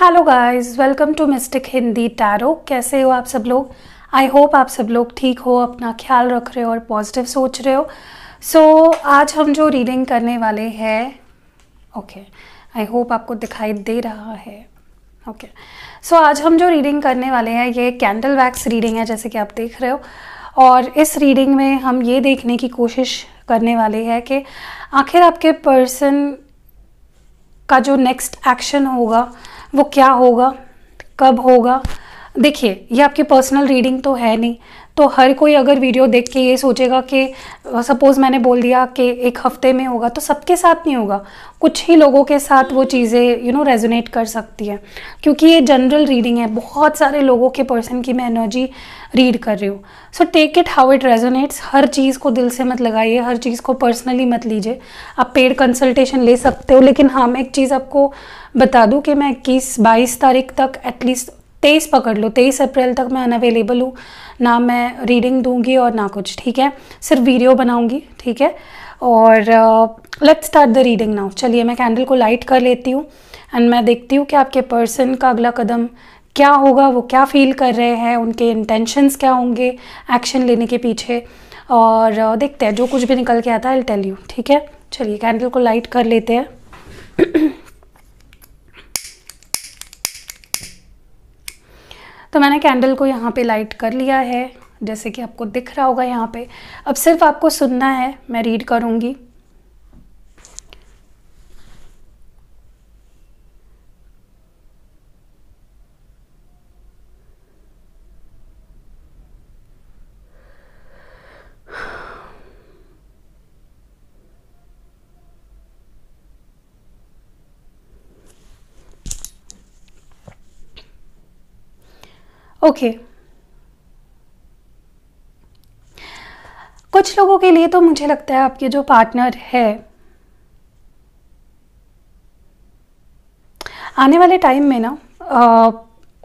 Hello guys welcome to mystic Hindi tarot कैसे हो आप सब लोग आई होप आप सब लोग ठीक हो अपना ख्याल रख रहे हो और पॉजिटिव सोच रहे हो सो so, आज हम जो रीडिंग करने वाले हैं ओके आई होप आपको दिखाई दे रहा है ओके okay. सो so, आज हम जो रीडिंग करने वाले हैं ये कैंडल वैक्स रीडिंग है जैसे कि आप देख रहे हो और इस रीडिंग में हम ये देखने की कोशिश करने वाले हैं कि आखिर आपके पर्सन का जो नेक्स्ट एक्शन होगा वो क्या होगा कब होगा देखिए ये आपकी पर्सनल रीडिंग तो है नहीं तो हर कोई अगर वीडियो देख के ये सोचेगा कि सपोज़ मैंने बोल दिया कि एक हफ्ते में होगा तो सबके साथ नहीं होगा कुछ ही लोगों के साथ वो चीज़ें यू नो रेजोनेट कर सकती है क्योंकि ये जनरल रीडिंग है बहुत सारे लोगों के पर्सन की मैं एनर्जी रीड कर रही हूँ so take it how it resonates हर चीज़ को दिल से मत लगाइए हर चीज़ को पर्सनली मत लीजिए आप पेड कंसल्टेशन ले सकते हो लेकिन हाँ मैं एक चीज़ आपको बता दूँ कि मैं इक्कीस बाईस तारीख तक एटलीस्ट तेईस पकड़ लो तेईस अप्रैल तक मैं अनअवेलेबल हूँ ना मैं रीडिंग दूंगी और ना कुछ ठीक है सिर्फ वीडियो बनाऊंगी ठीक है और let's start the reading now चलिए मैं कैंडल को लाइट कर लेती हूँ एंड मैं देखती हूँ कि आपके पर्सन का अगला कदम क्या होगा वो क्या फील कर रहे हैं उनके इंटेंशंस क्या होंगे एक्शन लेने के पीछे और uh, देखते हैं जो कुछ भी निकल के आता है आई टेल यू ठीक है चलिए कैंडल को लाइट कर लेते हैं तो मैंने कैंडल को यहाँ पे लाइट कर लिया है जैसे कि आपको दिख रहा होगा यहाँ पे अब सिर्फ आपको सुनना है मैं रीड करूँगी ओके कुछ लोगों के लिए तो मुझे लगता है आपके जो पार्टनर है आने वाले टाइम में ना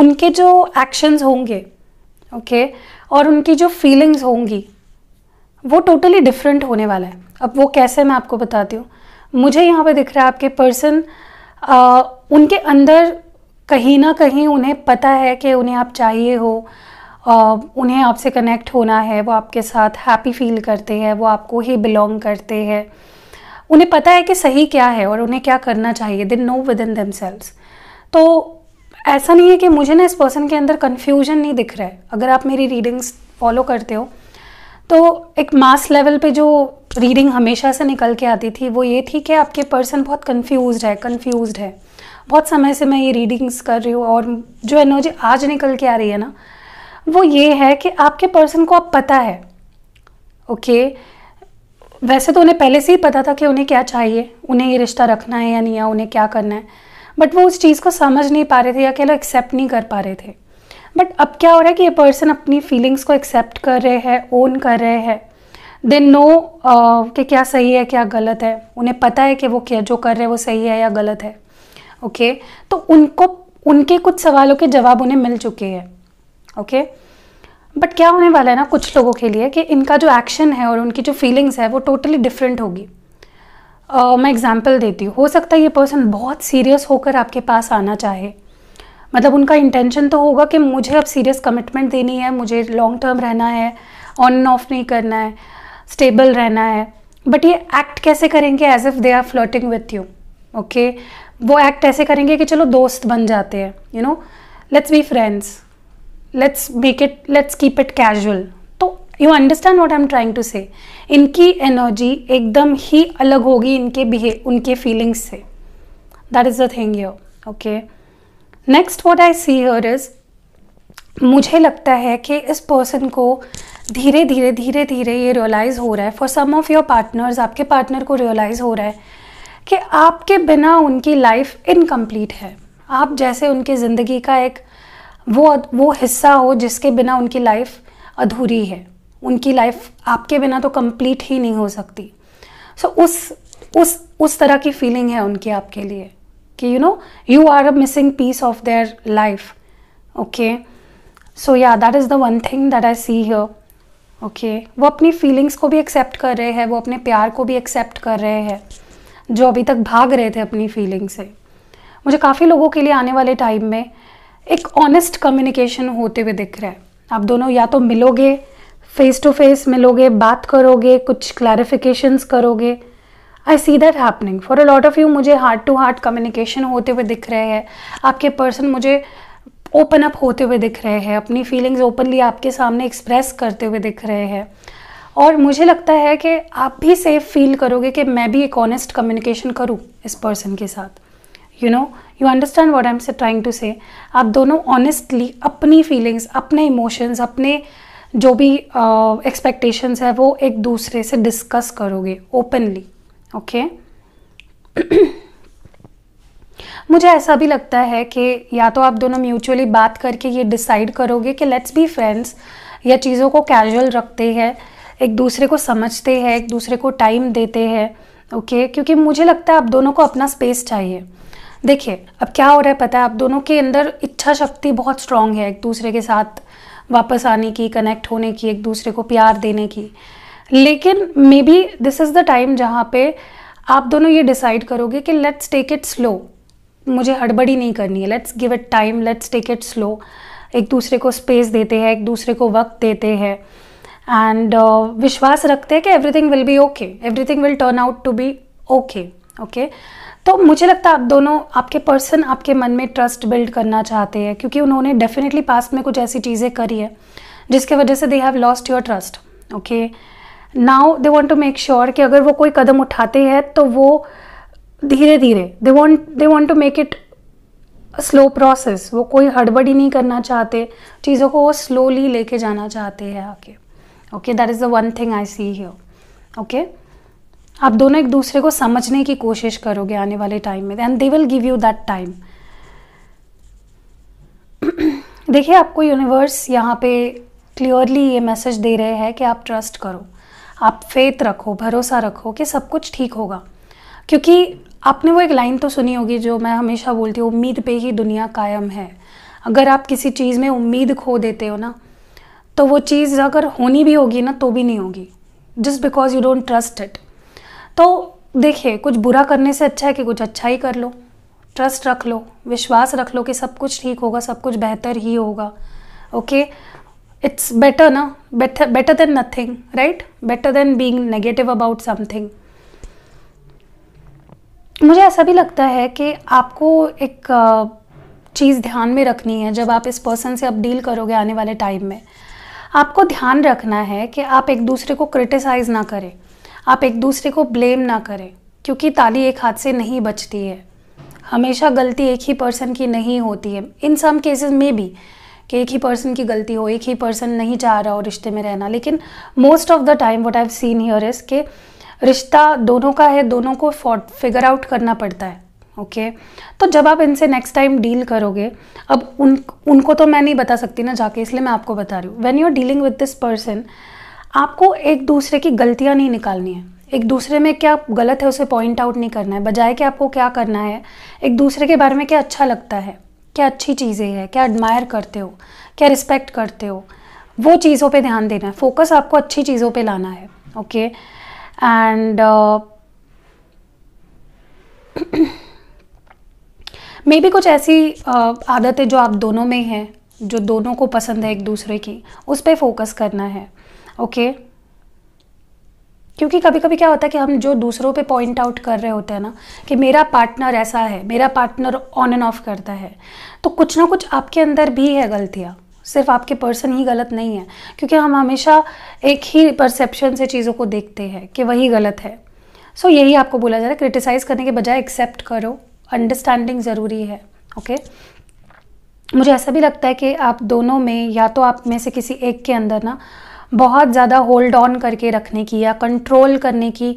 उनके जो एक्शंस होंगे ओके और उनकी जो फीलिंग्स होंगी वो टोटली डिफरेंट होने वाला है अब वो कैसे मैं आपको बताती हूँ मुझे यहाँ पे दिख रहा है आपके पर्सन उनके अंदर कहीं ना कहीं उन्हें पता है कि उन्हें आप चाहिए हो उन्हें आपसे कनेक्ट होना है वो आपके साथ हैप्पी फील करते हैं वो आपको ही बिलोंग करते हैं उन्हें पता है कि सही क्या है और उन्हें क्या करना चाहिए दिन नो विद इन दम तो ऐसा नहीं है कि मुझे ना इस पर्सन के अंदर कन्फ्यूजन नहीं दिख रहा है अगर आप मेरी रीडिंग्स फॉलो करते हो तो एक मास लेवल पे जो रीडिंग हमेशा से निकल के आती थी वो ये थी कि आपके पर्सन बहुत कन्फ्यूज है कन्फ्यूज है बहुत समय से मैं ये रीडिंग्स कर रही हूँ और जो एनर्जी आज निकल के आ रही है ना वो ये है कि आपके पर्सन को अब पता है ओके वैसे तो उन्हें पहले से ही पता था कि उन्हें क्या चाहिए उन्हें ये रिश्ता रखना है या नहीं या उन्हें क्या करना है बट वो उस चीज़ को समझ नहीं पा रहे थे या कह लो एक्सेप्ट नहीं कर पा रहे थे बट अब क्या हो रहा है कि ये पर्सन अपनी फीलिंग्स को एक्सेप्ट कर रहे हैं ओन कर रहे हैं दे नो uh, कि क्या सही है क्या गलत है उन्हें पता है कि वो क्या जो कर रहे हैं वो सही है या गलत है ओके तो उनको उनके कुछ सवालों के जवाब उन्हें मिल चुके हैं ओके बट क्या होने वाला है ना कुछ लोगों के लिए कि इनका जो एक्शन है और उनकी जो फीलिंग्स है वो टोटली डिफरेंट होगी uh, मैं एग्जाम्पल देती हूँ हो सकता है ये पर्सन बहुत सीरियस होकर आपके पास आना चाहे मतलब उनका इंटेंशन तो होगा कि मुझे अब सीरियस कमिटमेंट देनी है मुझे लॉन्ग टर्म रहना है ऑन एंड ऑफ नहीं करना है स्टेबल रहना है बट ये एक्ट कैसे करेंगे as if they are floating with you okay वो एक्ट ऐसे करेंगे कि चलो दोस्त बन जाते हैं you know let's be friends let's make it let's keep it casual तो you understand what I am trying to say इनकी एनर्जी एकदम ही अलग होगी इनके बिहे उनके फीलिंग्स से that is the thing your okay next what I see here is मुझे लगता है कि इस पर्सन को धीरे धीरे धीरे धीरे ये रियलाइज़ हो रहा है for some of your partners आपके पार्टनर को रियलाइज़ हो रहा है कि आपके बिना उनकी लाइफ इनकम्प्लीट है आप जैसे उनकी ज़िंदगी का एक वो वो हिस्सा हो जिसके बिना उनकी लाइफ अधूरी है उनकी लाइफ आपके बिना तो कंप्लीट ही नहीं हो सकती सो so, उस उस उस तरह की फीलिंग है उनकी आपके लिए कि you know you are a missing piece of their life okay so yeah that is the one thing that I see here okay वो अपनी फीलिंग्स को भी एक्सेप्ट कर रहे हैं वो अपने प्यार को भी एक्सेप्ट कर रहे हैं जो अभी तक भाग रहे थे अपनी फीलिंग से मुझे काफ़ी लोगों के लिए आने वाले टाइम में एक ऑनेस्ट कम्युनिकेशन होते हुए दिख रहा है आप दोनों या तो मिलोगे फेस टू फेस मिलोगे बात करोगे कुछ क्लैरिफिकेशंस करोगे I see that happening for a lot of you मुझे हार्ट टू हार्ट कम्युनिकेशन होते हुए दिख रहे हैं आपके पर्सन मुझे ओपन अप होते हुए दिख रहे हैं अपनी फीलिंग्स ओपनली आपके सामने एक्सप्रेस करते हुए दिख रहे हैं और मुझे लगता है कि आप भी सेफ फील करोगे कि मैं भी एक ऑनेस्ट कम्युनिकेशन करूँ इस पर्सन के साथ you know you understand what I am say trying to say आप दोनों ऑनेस्टली अपनी फीलिंग्स अपने इमोशंस अपने जो भी एक्सपेक्टेशंस uh, है वो एक दूसरे से डिस्कस करोगे ओपनली ओके मुझे ऐसा भी लगता है कि या तो आप दोनों म्यूचुअली बात करके ये डिसाइड करोगे कि लेट्स बी फ्रेंड्स या चीज़ों को कैजुअल रखते हैं एक दूसरे को समझते हैं एक दूसरे को टाइम देते हैं ओके okay? क्योंकि मुझे लगता है आप दोनों को अपना स्पेस चाहिए देखिए अब क्या हो रहा है पता है आप दोनों के अंदर इच्छा शक्ति बहुत स्ट्रांग है एक दूसरे के साथ वापस आने की कनेक्ट होने की एक दूसरे को प्यार देने की लेकिन maybe this is the time जहाँ पे आप दोनों ये डिसाइड करोगे कि लेट्स टेक इट स्लो मुझे हड़बड़ी नहीं करनी है let's give it time let's take it slow एक दूसरे को स्पेस देते हैं एक दूसरे को वक्त देते हैं एंड uh, विश्वास रखते हैं कि everything will be okay everything will turn out to be okay okay तो मुझे लगता है आप दोनों आपके पर्सन आपके मन में ट्रस्ट बिल्ड करना चाहते हैं क्योंकि उन्होंने डेफिनेटली पास्ट में कुछ ऐसी चीज़ें करी है जिसके वजह से they have lost your trust okay now they want to make sure कि अगर वो कोई कदम उठाते हैं तो वो धीरे धीरे they want they want to make it slow process वो कोई हड़बड़ी नहीं करना चाहते चीज़ों को वो स्लोली लेके जाना चाहते हैं आके okay that is the one thing I see here okay आप दोनों एक दूसरे को समझने की कोशिश करोगे आने वाले टाइम में and they will give you that time देखिए आपको यूनिवर्स यहाँ पे क्लियरली ये मैसेज दे रहे हैं कि आप ट्रस्ट करो आप फेथ रखो भरोसा रखो कि सब कुछ ठीक होगा क्योंकि आपने वो एक लाइन तो सुनी होगी जो मैं हमेशा बोलती हूँ उम्मीद पे ही दुनिया कायम है अगर आप किसी चीज़ में उम्मीद खो देते हो ना तो वो चीज़ अगर होनी भी होगी ना तो भी नहीं होगी just because you don't trust it तो देखिए कुछ बुरा करने से अच्छा है कि कुछ अच्छा ही कर लो ट्रस्ट रख लो विश्वास रख लो कि सब कुछ ठीक होगा सब कुछ बेहतर ही होगा ओके इट्स बेटर ना better better than nothing right better than being negative about something मुझे ऐसा भी लगता है कि आपको एक चीज़ ध्यान में रखनी है जब आप इस पर्सन से अब डील करोगे आने वाले टाइम में आपको ध्यान रखना है कि आप एक दूसरे को क्रिटिसाइज़ ना करें आप एक दूसरे को ब्लेम ना करें क्योंकि ताली एक हाथ से नहीं बचती है हमेशा गलती एक ही पर्सन की नहीं होती है इन सम केसेस में भी कि एक ही पर्सन की गलती हो एक ही पर्सन नहीं चाह रहा हो रिश्ते में रहना लेकिन most of the time what I've seen here is के रिश्ता दोनों का है दोनों को फिगर आउट करना पड़ता है ओके okay? तो जब आप इनसे नेक्स्ट टाइम डील करोगे अब उन उनको तो मैं नहीं बता सकती ना जाके इसलिए मैं आपको बता रही हूँ when you are dealing with this person आपको एक दूसरे की गलतियाँ नहीं निकालनी है एक दूसरे में क्या गलत है उसे पॉइंट आउट नहीं करना है बजाय कि आपको क्या करना है एक दूसरे के बारे में क्या अच्छा लगता है क्या अच्छी चीज़ें हैं क्या एडमायर करते हो क्या रिस्पेक्ट करते हो वो चीज़ों पे ध्यान देना है फोकस आपको अच्छी चीज़ों पे लाना है ओके okay? एंड uh, मे भी कुछ ऐसी आदतें जो आप दोनों में हैं जो दोनों को पसंद है एक दूसरे की उस पर फोकस करना है ओके क्योंकि कभी कभी क्या होता है कि हम जो दूसरों पे पॉइंट आउट कर रहे होते हैं ना कि मेरा पार्टनर ऐसा है मेरा पार्टनर ऑन एंड ऑफ करता है तो कुछ ना कुछ आपके अंदर भी है गलतियाँ सिर्फ आपके पर्सन ही गलत नहीं है क्योंकि हम हमेशा एक ही परसेप्शन से चीज़ों को देखते हैं कि वही गलत है सो so, यही आपको बोला जा रहा है क्रिटिसाइज़ करने के बजाय एक्सेप्ट करो अंडरस्टैंडिंग ज़रूरी है ओके मुझे ऐसा भी लगता है कि आप दोनों में या तो आप में से किसी एक के अंदर ना बहुत ज़्यादा होल्ड ऑन करके रखने की या कंट्रोल करने की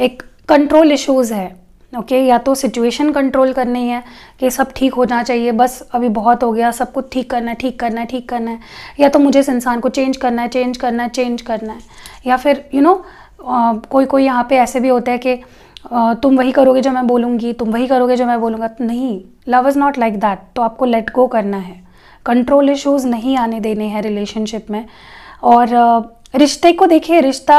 एक कंट्रोल इश्यूज़ है ओके okay? या तो सिचुएशन कंट्रोल करनी है कि सब ठीक होना चाहिए बस अभी बहुत हो गया सब कुछ ठीक करना है ठीक करना है ठीक करना है या तो मुझे इस इंसान को चेंज करना है चेंज करना है चेंज करना है या फिर यू you नो know, कोई कोई यहाँ पे ऐसे भी होता है कि तुम वही करोगे जो मैं बोलूँगी तुम वही करोगे जो मैं बोलूँगा नहीं love is not like that तो आपको लेट गो करना है कंट्रोल इश्यूज़ नहीं आने देने हैं रिलेशनशिप में और रिश्ते को देखिए रिश्ता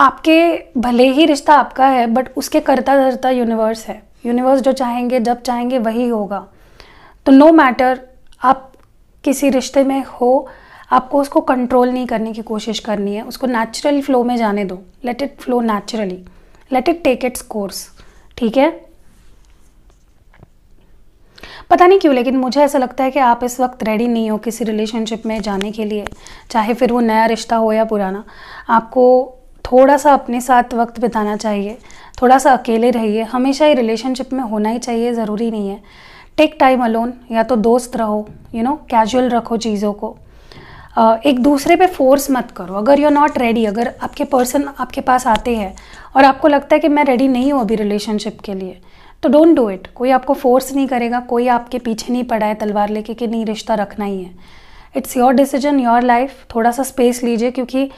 आपके भले ही रिश्ता आपका है बट उसके करता धरता यूनिवर्स है यूनिवर्स जो चाहेंगे जब चाहेंगे वही होगा तो नो मैटर आप किसी रिश्ते में हो आपको उसको कंट्रोल नहीं करने की कोशिश करनी है उसको नेचुरल फ्लो में जाने दो let it flow naturally let it take its course ठीक है पता नहीं क्यों लेकिन मुझे ऐसा लगता है कि आप इस वक्त रेडी नहीं हो किसी रिलेशनशिप में जाने के लिए चाहे फिर वो नया रिश्ता हो या पुराना आपको थोड़ा सा अपने साथ वक्त बिताना चाहिए थोड़ा सा अकेले रहिए हमेशा ही रिलेशनशिप में होना ही चाहिए ज़रूरी नहीं है टेक टाइम अलोन या तो दोस्त रहो यू नो कैजुअल रखो चीज़ों को एक दूसरे पे फोर्स मत करो अगर यू आर नॉट रेडी अगर आपके पर्सन आपके पास आते हैं और आपको लगता है कि मैं रेडी नहीं हूँ अभी रिलेशनशिप के लिए तो डोंट डू इट कोई आपको फोर्स नहीं करेगा कोई आपके पीछे नहीं पड़ा है तलवार लेके कि नहीं रिश्ता रखना ही है it's your decision your life थोड़ा सा स्पेस लीजिए क्योंकि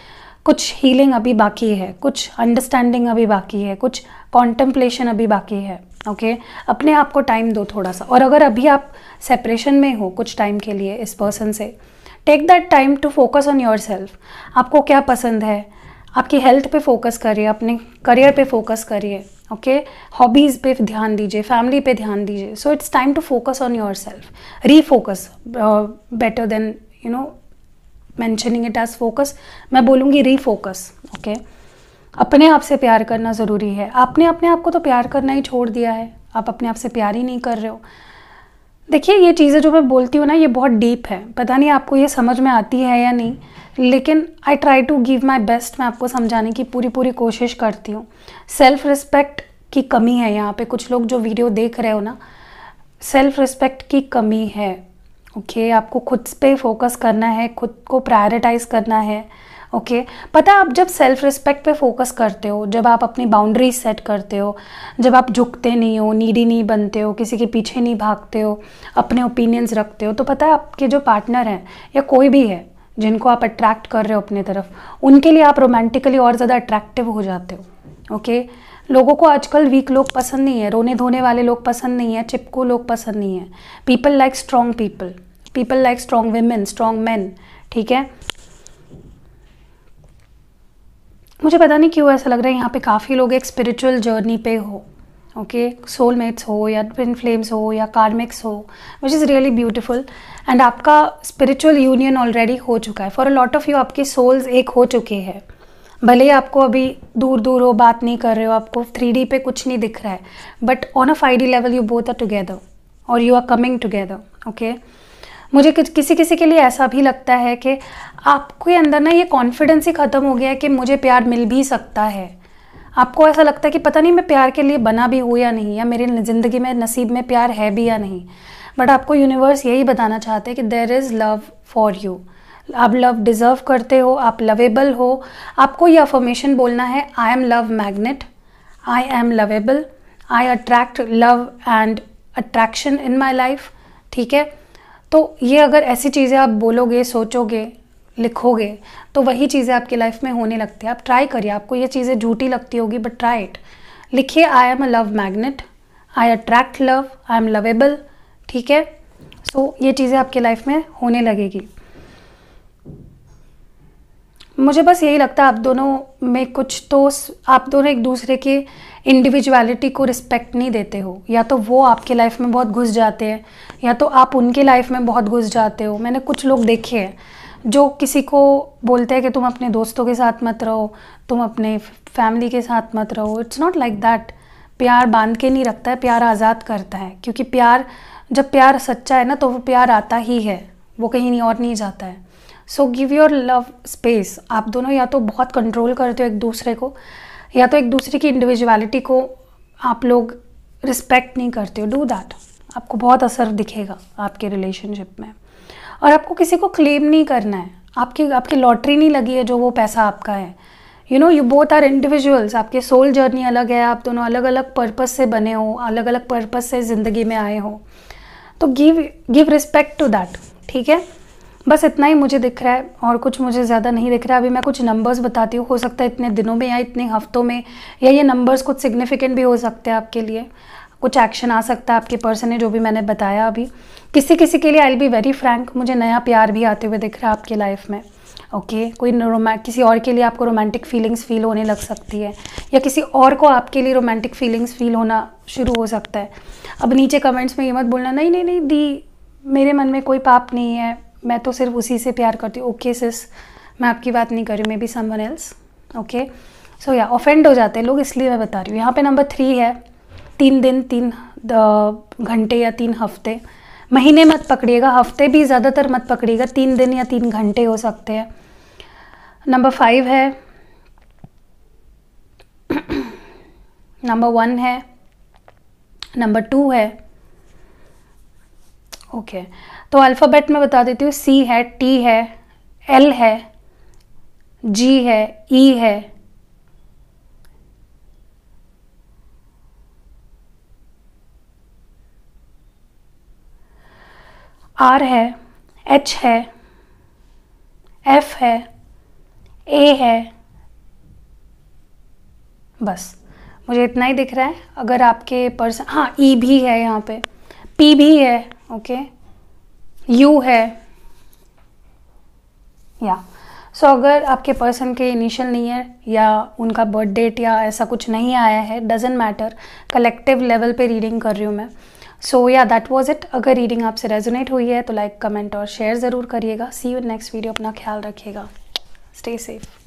कुछ हीलिंग अभी बाकी है कुछ अंडरस्टैंडिंग अभी बाकी है कुछ कॉन्टम्पलेशन अभी बाकी है ओके okay? अपने आप को टाइम दो थोड़ा सा और अगर अभी आप सेपरेशन में हो कुछ टाइम के लिए इस पर्सन से take that time to focus on yourself आपको क्या पसंद है आपकी हेल्थ पे फोकस करिए अपने करियर पे फोकस करिए ओके हॉबीज़ पे ध्यान दीजिए फैमिली पे ध्यान दीजिए so it's time to focus on yourself refocus better than you know mentioning it as focus मैं बोलूँगी री फोकस ओके अपने आप से प्यार करना ज़रूरी है आपने अपने आप को तो प्यार करना ही छोड़ दिया है आप अपने आप से प्यार ही नहीं कर रहे हो देखिए ये चीज़ें जो मैं बोलती हूँ ना ये बहुत डीप है पता नहीं आपको ये समझ में आती है या नहीं लेकिन I try to give my best मैं आपको समझाने की पूरी पूरी कोशिश करती हूँ सेल्फ रिस्पेक्ट की कमी है यहाँ पे कुछ लोग जो वीडियो देख रहे हो ना सेल्फ रिस्पेक्ट की कमी है ओके okay? आपको खुद पे फोकस करना है खुद को प्रायोरिटाइज करना है ओके okay? पता आप जब सेल्फ रिस्पेक्ट पे फोकस करते हो जब आप अपनी बाउंड्री सेट करते हो जब आप झुकते नहीं हो नीडी नहीं बनते हो किसी के पीछे नहीं भागते हो अपने ओपिनियंस रखते हो तो पता है आपके जो पार्टनर हैं या कोई भी है जिनको आप अट्रैक्ट कर रहे हो अपनी तरफ उनके लिए आप रोमांटिकली और ज़्यादा अट्रैक्टिव हो जाते हो ओके okay? लोगों को आजकल वीक लोग पसंद नहीं है रोने धोने वाले लोग पसंद नहीं है चिपको लोग पसंद नहीं है people like strong people people like strong women strong man ठीक है मुझे पता नहीं क्यों ऐसा लग रहा है यहाँ पे काफ़ी लोग एक स्पिरिचुअल जर्नी पे हो ओके सोलमेट्स हो या ट्विन फ्लेम्स हो या कार्मिक्स हो which is really beautiful and आपका स्पिरिचुअल यूनियन ऑलरेडी हो चुका है for a lot of you आपके सोल्स एक हो चुके हैं भले ही आपको अभी दूर दूर हो बात नहीं कर रहे हो आपको थ्री डी पे कुछ नहीं दिख रहा है but on a five D level you both are together और you are coming together okay मुझे किसी किसी के लिए ऐसा भी लगता है कि आपके अंदर ना ये कॉन्फिडेंस ही ख़त्म हो गया है कि मुझे प्यार मिल भी सकता है आपको ऐसा लगता है कि पता नहीं मैं प्यार के लिए बना भी हूँ या नहीं या मेरी ज़िंदगी में नसीब में प्यार है भी या नहीं बट आपको यूनिवर्स यही बताना चाहते हैं कि there is love for you आप लव डिज़र्व करते हो आप लवेबल हो आपको ये अफॉर्मेशन बोलना है I am love magnet I am lovable I attract love and attraction in my life ठीक है तो ये अगर ऐसी चीज़ें आप बोलोगे सोचोगे लिखोगे तो वही चीज़ें आपकी लाइफ में होने लगती है आप ट्राई करिए आपको ये चीज़ें झूठी लगती होगी बट ट्राई इट लिखिए I am a love magnet I attract love I am lovable ठीक है सो so, ये चीज़ें आपकी लाइफ में होने लगेगी मुझे बस यही लगता है आप दोनों में कुछ तो आप दोनों एक दूसरे के इंडिविजुअलिटी को रिस्पेक्ट नहीं देते हो या तो वो आपके लाइफ में बहुत घुस जाते हैं या तो आप उनके लाइफ में बहुत घुस जाते हो मैंने कुछ लोग देखे हैं जो किसी को बोलते हैं कि तुम अपने दोस्तों के साथ मत रहो तुम अपने फैमिली के साथ मत रहो इट्स नॉट लाइक दैट प्यार बांध के नहीं रखता है प्यार आज़ाद करता है क्योंकि प्यार जब प्यार सच्चा है ना तो वो प्यार आता ही है वो कहीं नहीं और नहीं जाता है so give your love space आप दोनों या तो बहुत कंट्रोल करते हो एक दूसरे को या तो एक दूसरे की इंडिविजुअलिटी को आप लोग रिस्पेक्ट नहीं करते हो डू दैट आपको बहुत असर दिखेगा आपके रिलेशनशिप में और आपको किसी को क्लेम नहीं करना है आपकी आपकी लॉटरी नहीं लगी है जो वो पैसा आपका है you know you both are individuals आपके सोल जर्नी अलग है आप दोनों अलग अलग पर्पस से बने हो अलग अलग पर्पस से ज़िंदगी में आए हो तो give give respect to that ठीक है बस इतना ही मुझे दिख रहा है और कुछ मुझे ज़्यादा नहीं दिख रहा है अभी मैं कुछ नंबर्स बताती हूँ हो सकता है इतने दिनों में या इतने हफ्तों में या ये नंबर्स कुछ सिग्निफिकेंट भी हो सकते हैं आपके लिए कुछ एक्शन आ सकता है आपके पर्सन ने जो भी मैंने बताया अभी किसी किसी के लिए आई बी वेरी फ्रैंक मुझे नया प्यार भी आते हुए दिख रहा है आपके लाइफ में ओके okay, कोई रोमैंट किसी और के लिए आपको रोमांटिक फीलिंग्स फील होने लग सकती है या किसी और को आपके लिए रोमांटिक फीलिंग्स फील होना शुरू हो सकता है अब नीचे कमेंट्स में ये मत बोलना नहीं नहीं नहीं दी मेरे मन में कोई पाप नहीं है मैं तो सिर्फ उसी से प्यार करती हूँ ओके सिस मैं आपकी बात नहीं कर रही maybe someone else okay so yeah offend हो जाते हैं लोग इसलिए मैं बता रही हूँ यहाँ पे नंबर थ्री है तीन दिन तीन घंटे या तीन हफ्ते महीने मत पकड़िएगा हफ्ते भी ज़्यादातर मत पकड़िएगा तीन दिन या तीन घंटे हो सकते हैं नंबर फाइव है नंबर वन है नंबर टू है ओके okay. तो अल्फ़ाबेट में बता देती हूँ सी है टी है एल है जी है ई e है आर है एच है एफ है ए है बस मुझे इतना ही दिख रहा है अगर आपके पर्सन हाँ ई e भी है यहाँ पे पी भी है ओके यू है या सो so, अगर आपके पर्सन के इनिशियल नहीं है या उनका बर्थ डेट या ऐसा कुछ नहीं आया है डजेंट मैटर कलेक्टिव लेवल पे रीडिंग कर रही हूँ मैं so yeah that was it अगर रीडिंग आपसे रेजोनेट हुई है तो लाइक कमेंट और शेयर ज़रूर करिएगा सी यू नेक्स्ट वीडियो अपना ख्याल रखिएगा स्टे सेफ़